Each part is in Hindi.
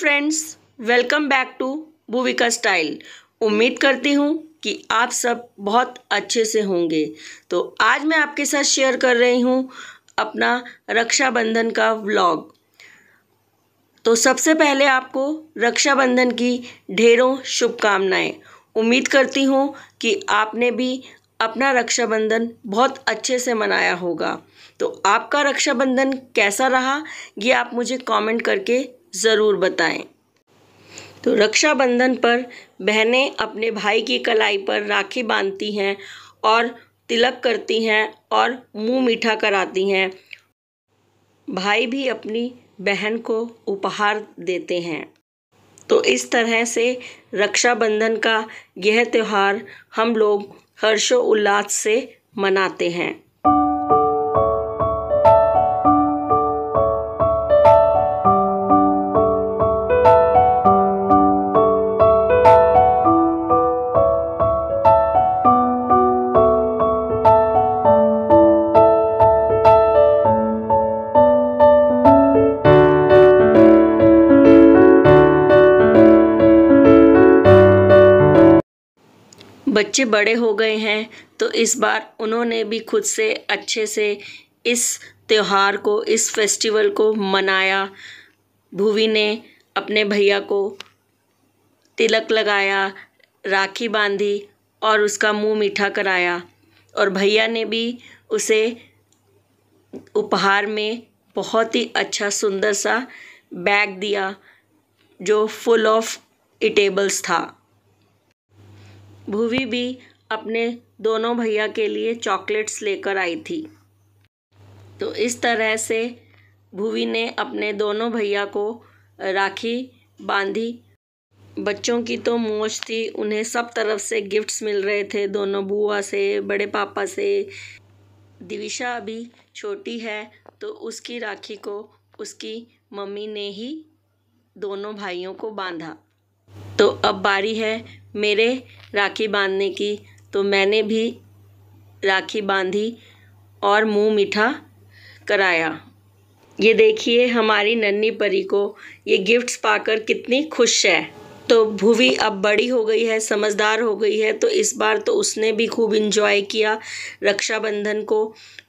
friends welcome back to Bhuvika style उम्मीद करती हूँ कि आप सब बहुत अच्छे से होंगे तो आज मैं आपके साथ शेयर कर रही हूँ अपना रक्षाबंधन का व्लॉग तो सबसे पहले आपको रक्षाबंधन की ढेरों शुभकामनाएं उम्मीद करती हूँ कि आपने भी अपना रक्षाबंधन बहुत अच्छे से मनाया होगा तो आपका रक्षाबंधन कैसा रहा ये आप मुझे कमेंट करके ज़रूर बताएं तो रक्षाबंधन पर बहनें अपने भाई की कलाई पर राखी बांधती हैं और तिलक करती हैं और मुंह मीठा कराती हैं भाई भी अपनी बहन को उपहार देते हैं तो इस तरह से रक्षाबंधन का यह त्यौहार हम लोग हर्षो उल्लास से मनाते हैं बच्चे बड़े हो गए हैं तो इस बार उन्होंने भी खुद से अच्छे से इस त्यौहार को इस फेस्टिवल को मनाया भूवी ने अपने भैया को तिलक लगाया राखी बांधी और उसका मुंह मीठा कराया और भैया ने भी उसे उपहार में बहुत ही अच्छा सुंदर सा बैग दिया जो फुल ऑफ इटेबल्स था भूवी भी अपने दोनों भैया के लिए चॉकलेट्स लेकर आई थी तो इस तरह से भूवी ने अपने दोनों भैया को राखी बांधी बच्चों की तो मौज थी उन्हें सब तरफ से गिफ्ट्स मिल रहे थे दोनों बुआ से बड़े पापा से दिविशा अभी छोटी है तो उसकी राखी को उसकी मम्मी ने ही दोनों भाइयों को बांधा तो अब बारी है मेरे राखी बांधने की तो मैंने भी राखी बांधी और मुंह मीठा कराया ये देखिए हमारी नन्ही परी को ये गिफ्ट्स पाकर कितनी खुश है तो भूवी अब बड़ी हो गई है समझदार हो गई है तो इस बार तो उसने भी खूब इन्जॉय किया रक्षाबंधन को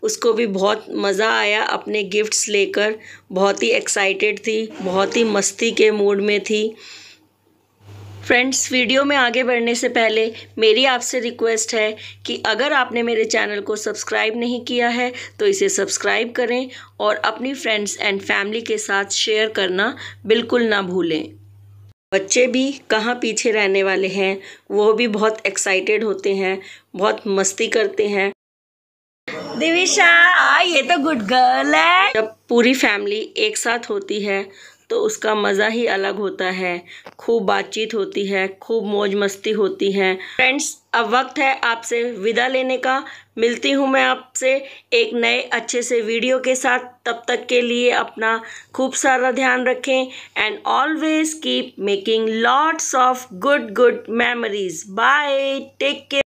उसको भी बहुत मज़ा आया अपने गिफ्ट्स लेकर बहुत ही एक्साइटेड थी बहुत ही मस्ती के मूड में थी फ्रेंड्स वीडियो में आगे बढ़ने से पहले मेरी आपसे रिक्वेस्ट है कि अगर आपने मेरे चैनल को सब्सक्राइब नहीं किया है तो इसे सब्सक्राइब करें और अपनी फ्रेंड्स एंड फैमिली के साथ शेयर करना बिल्कुल ना भूलें बच्चे भी कहाँ पीछे रहने वाले हैं वो भी बहुत एक्साइटेड होते हैं बहुत मस्ती करते हैं दिविशा हाँ, ये तो गुड गर्ल है जब पूरी फैमिली एक साथ होती है तो उसका मज़ा ही अलग होता है खूब बातचीत होती है खूब मौज मस्ती होती है फ्रेंड्स अब वक्त है आपसे विदा लेने का मिलती हूँ मैं आपसे एक नए अच्छे से वीडियो के साथ तब तक के लिए अपना खूब सारा ध्यान रखें and always keep making lots of good good memories bye take care